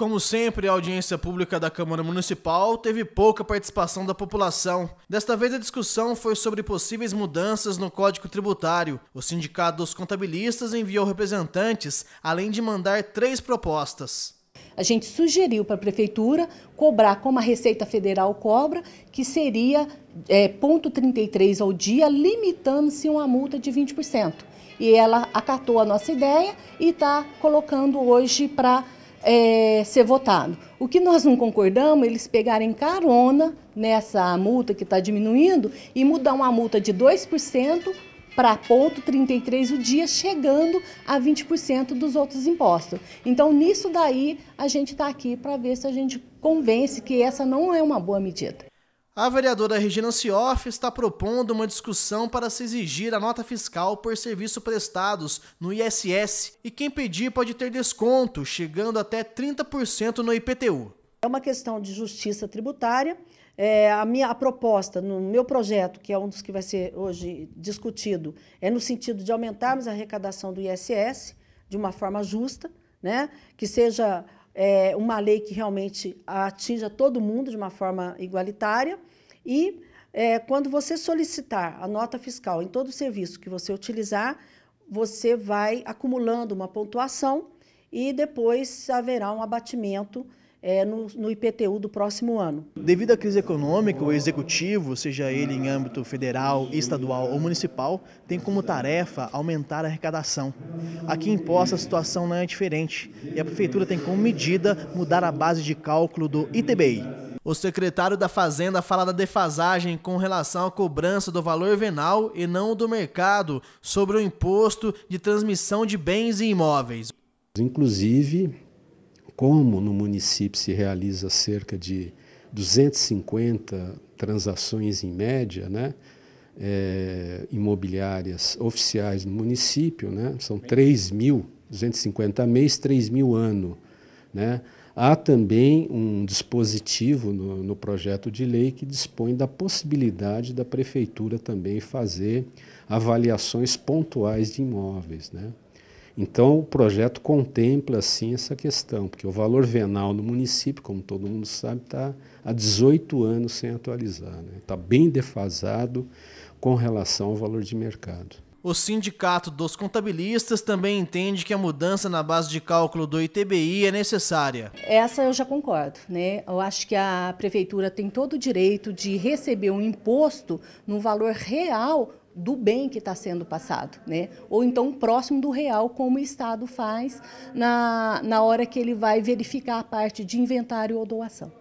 Como sempre, a audiência pública da Câmara Municipal teve pouca participação da população. Desta vez, a discussão foi sobre possíveis mudanças no Código Tributário. O Sindicato dos Contabilistas enviou representantes, além de mandar três propostas. A gente sugeriu para a Prefeitura cobrar, como a Receita Federal cobra, que seria é, 0,33 ao dia, limitando-se a uma multa de 20%. E ela acatou a nossa ideia e está colocando hoje para é, ser votado. O que nós não concordamos, eles pegarem carona nessa multa que está diminuindo e mudar uma multa de 2% para ponto 33 o dia, chegando a 20% dos outros impostos. Então, nisso daí, a gente está aqui para ver se a gente convence que essa não é uma boa medida. A vereadora Regina Ancioff está propondo uma discussão para se exigir a nota fiscal por serviços prestados no ISS e quem pedir pode ter desconto, chegando até 30% no IPTU. É uma questão de justiça tributária. É, a minha a proposta no meu projeto, que é um dos que vai ser hoje discutido, é no sentido de aumentarmos a arrecadação do ISS de uma forma justa, né? que seja é, uma lei que realmente atinja todo mundo de uma forma igualitária. E é, quando você solicitar a nota fiscal em todo serviço que você utilizar, você vai acumulando uma pontuação e depois haverá um abatimento é, no, no, IPTU do próximo ano. Devido à crise econômica, o executivo, seja ele em âmbito federal, estadual ou municipal, tem como tarefa aumentar a arrecadação. Aqui em Poça a situação não é diferente e a prefeitura tem como medida mudar a base de cálculo do ITBI. O secretário da Fazenda fala da defasagem com relação à cobrança do valor venal e não do mercado sobre o imposto de transmissão de bens e imóveis. Inclusive, como no município se realiza cerca de 250 transações em média, né? É, imobiliárias oficiais no município, né? São 3.250 250 mês, 3.000 ano, né? Há também um dispositivo no, no, projeto de lei que dispõe da possibilidade da prefeitura também fazer avaliações pontuais de imóveis, né? Então, o projeto contempla, sim, essa questão, porque o valor venal no município, como todo mundo sabe, está há 18 anos sem atualizar. Está né? Tá bem defasado com relação ao valor de mercado. O Sindicato dos Contabilistas também entende que a mudança na base de cálculo do ITBI é necessária. Essa eu já concordo, né? Eu acho que a prefeitura tem todo o direito de receber um imposto no valor real do bem que está sendo passado, né? ou então próximo do real, como o Estado faz na, na hora que ele vai verificar a parte de inventário ou doação.